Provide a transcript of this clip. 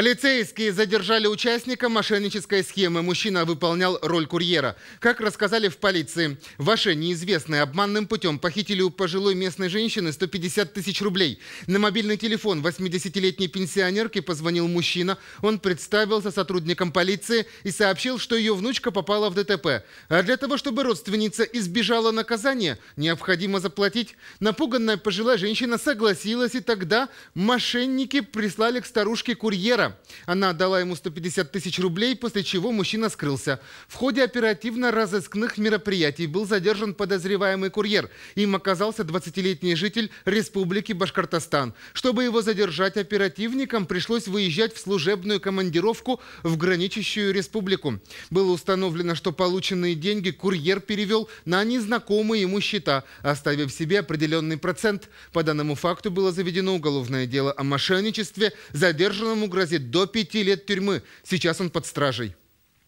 Полицейские задержали участника мошеннической схемы. Мужчина выполнял роль курьера. Как рассказали в полиции, ваши неизвестные обманным путем похитили у пожилой местной женщины 150 тысяч рублей. На мобильный телефон 80-летней пенсионерке позвонил мужчина. Он представился сотрудником полиции и сообщил, что ее внучка попала в ДТП. А для того, чтобы родственница избежала наказания, необходимо заплатить. Напуганная пожилая женщина согласилась, и тогда мошенники прислали к старушке курьера. Она отдала ему 150 тысяч рублей, после чего мужчина скрылся. В ходе оперативно-розыскных мероприятий был задержан подозреваемый курьер. Им оказался 20-летний житель Республики Башкортостан. Чтобы его задержать, оперативникам пришлось выезжать в служебную командировку в граничащую республику. Было установлено, что полученные деньги курьер перевел на незнакомые ему счета, оставив себе определенный процент. По данному факту было заведено уголовное дело о мошенничестве, задержанному грозит грозит до пяти лет тюрьмы. Сейчас он под стражей.